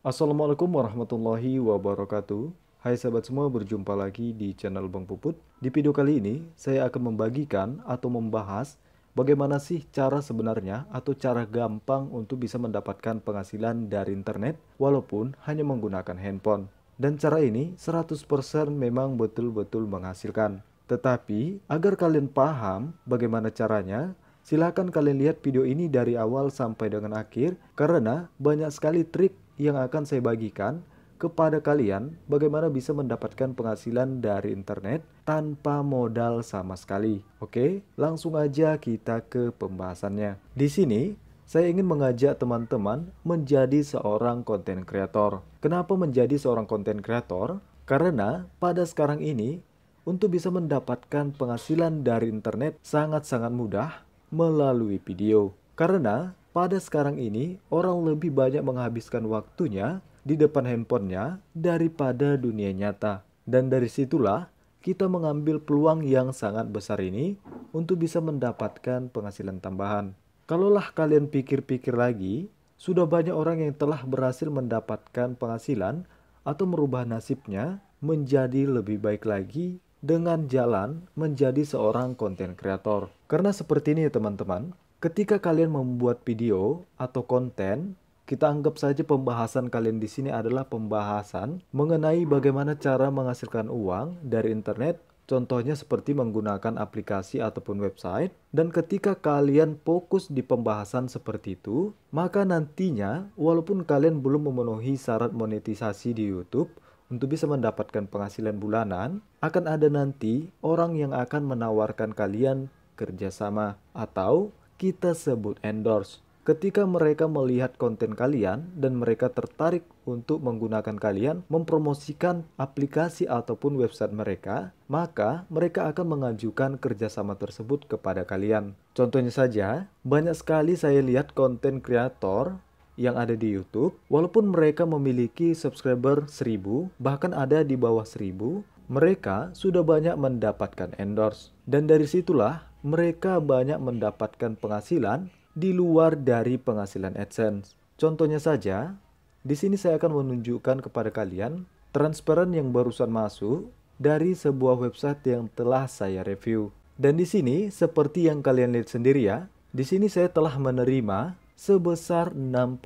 Assalamualaikum warahmatullahi wabarakatuh. Hai sahabat semua, berjumpa lagi di channel Bang Puput. Di video kali ini, saya akan membagikan atau membahas bagaimana sih cara sebenarnya atau cara gampang untuk bisa mendapatkan penghasilan dari internet walaupun hanya menggunakan handphone. Dan cara ini 100% memang betul-betul menghasilkan. Tetapi, agar kalian paham bagaimana caranya, silahkan kalian lihat video ini dari awal sampai dengan akhir karena banyak sekali trik yang akan saya bagikan kepada kalian bagaimana bisa mendapatkan penghasilan dari internet tanpa modal sama sekali. Oke, langsung aja kita ke pembahasannya. Di sini saya ingin mengajak teman-teman menjadi seorang konten kreator. Kenapa menjadi seorang konten kreator? Karena pada sekarang ini untuk bisa mendapatkan penghasilan dari internet sangat-sangat mudah melalui video. Karena pada sekarang ini orang lebih banyak menghabiskan waktunya di depan handphonenya daripada dunia nyata. Dan dari situlah kita mengambil peluang yang sangat besar ini untuk bisa mendapatkan penghasilan tambahan. Kalaulah kalian pikir-pikir lagi, sudah banyak orang yang telah berhasil mendapatkan penghasilan atau merubah nasibnya menjadi lebih baik lagi dengan jalan menjadi seorang konten kreator. Karena seperti ini teman-teman, Ketika kalian membuat video atau konten, kita anggap saja pembahasan kalian di sini adalah pembahasan mengenai bagaimana cara menghasilkan uang dari internet, contohnya seperti menggunakan aplikasi ataupun website. Dan ketika kalian fokus di pembahasan seperti itu, maka nantinya walaupun kalian belum memenuhi syarat monetisasi di YouTube, untuk bisa mendapatkan penghasilan bulanan, akan ada nanti orang yang akan menawarkan kalian kerjasama atau kita sebut endorse. Ketika mereka melihat konten kalian dan mereka tertarik untuk menggunakan kalian mempromosikan aplikasi ataupun website mereka, maka mereka akan mengajukan kerjasama tersebut kepada kalian. Contohnya saja, banyak sekali saya lihat konten kreator yang ada di YouTube, walaupun mereka memiliki subscriber 1000, bahkan ada di bawah 1000, mereka sudah banyak mendapatkan endorse dan dari situlah mereka banyak mendapatkan penghasilan di luar dari penghasilan AdSense. Contohnya saja, di sini saya akan menunjukkan kepada kalian transparan yang barusan masuk dari sebuah website yang telah saya review. Dan di sini seperti yang kalian lihat sendiri ya, di sini saya telah menerima sebesar 60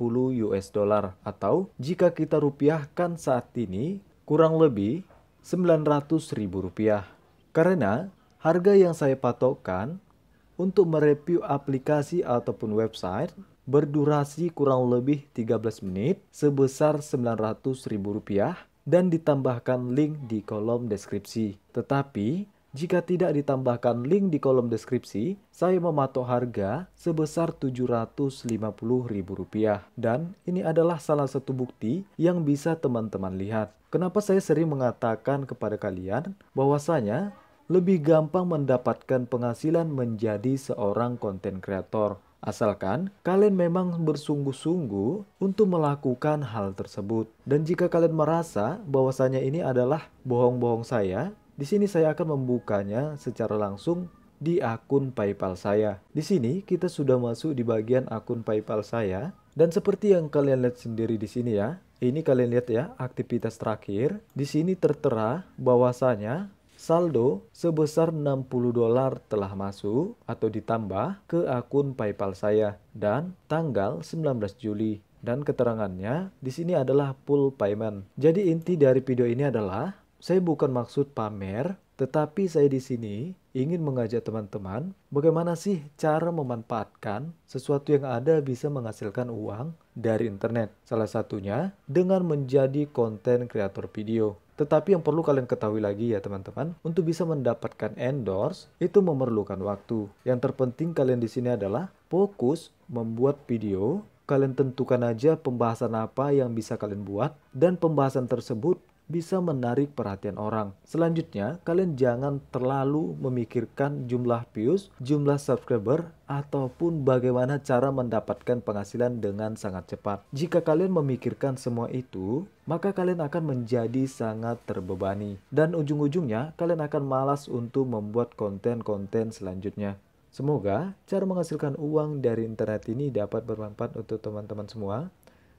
US dollar atau jika kita rupiahkan saat ini kurang lebih Rp900.000 karena harga yang saya patokkan untuk mereview aplikasi ataupun website berdurasi kurang lebih 13 menit sebesar Rp900.000 dan ditambahkan link di kolom deskripsi. Tetapi jika tidak ditambahkan link di kolom deskripsi, saya mematok harga sebesar Rp750.000. Dan ini adalah salah satu bukti yang bisa teman-teman lihat. Kenapa saya sering mengatakan kepada kalian bahwasanya lebih gampang mendapatkan penghasilan menjadi seorang konten kreator asalkan kalian memang bersungguh-sungguh untuk melakukan hal tersebut. Dan jika kalian merasa bahwasanya ini adalah bohong-bohong saya, di sini saya akan membukanya secara langsung di akun PayPal saya. Di sini kita sudah masuk di bagian akun PayPal saya dan seperti yang kalian lihat sendiri di sini ya, ini kalian lihat ya aktivitas terakhir. Di sini tertera bahwasanya saldo sebesar 60 dolar telah masuk atau ditambah ke akun PayPal saya dan tanggal 19 Juli dan keterangannya di sini adalah full payment. Jadi inti dari video ini adalah saya bukan maksud pamer tetapi saya di sini ingin mengajak teman-teman bagaimana sih cara memanfaatkan sesuatu yang ada bisa menghasilkan uang dari internet. Salah satunya dengan menjadi konten kreator video. Tetapi yang perlu kalian ketahui lagi ya teman-teman, untuk bisa mendapatkan endorse itu memerlukan waktu. Yang terpenting kalian di sini adalah fokus membuat video Kalian tentukan aja pembahasan apa yang bisa kalian buat, dan pembahasan tersebut bisa menarik perhatian orang. Selanjutnya, kalian jangan terlalu memikirkan jumlah views, jumlah subscriber, ataupun bagaimana cara mendapatkan penghasilan dengan sangat cepat. Jika kalian memikirkan semua itu, maka kalian akan menjadi sangat terbebani. Dan ujung-ujungnya, kalian akan malas untuk membuat konten-konten selanjutnya. Semoga cara menghasilkan uang dari internet ini dapat bermanfaat untuk teman-teman semua.